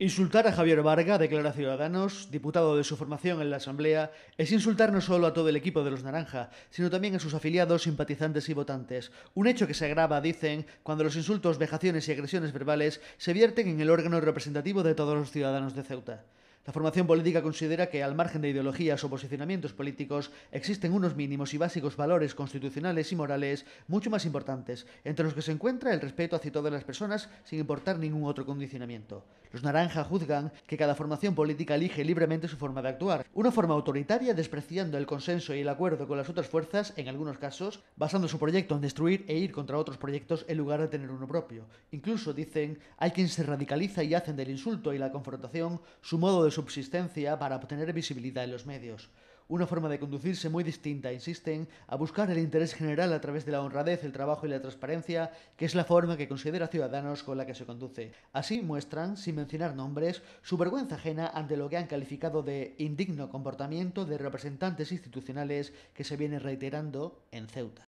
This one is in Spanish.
Insultar a Javier Varga, declara Ciudadanos, diputado de su formación en la Asamblea, es insultar no solo a todo el equipo de los Naranja, sino también a sus afiliados, simpatizantes y votantes. Un hecho que se agrava, dicen, cuando los insultos, vejaciones y agresiones verbales se vierten en el órgano representativo de todos los ciudadanos de Ceuta. La formación política considera que, al margen de ideologías o posicionamientos políticos, existen unos mínimos y básicos valores constitucionales y morales mucho más importantes, entre los que se encuentra el respeto hacia todas las personas sin importar ningún otro condicionamiento. Los naranja juzgan que cada formación política elige libremente su forma de actuar, una forma autoritaria despreciando el consenso y el acuerdo con las otras fuerzas, en algunos casos, basando su proyecto en destruir e ir contra otros proyectos en lugar de tener uno propio. Incluso, dicen, hay quien se radicaliza y hacen del insulto y la confrontación su modo de subsistencia para obtener visibilidad en los medios. Una forma de conducirse muy distinta, insisten, a buscar el interés general a través de la honradez, el trabajo y la transparencia, que es la forma que considera Ciudadanos con la que se conduce. Así muestran, sin mencionar nombres, su vergüenza ajena ante lo que han calificado de indigno comportamiento de representantes institucionales que se viene reiterando en Ceuta.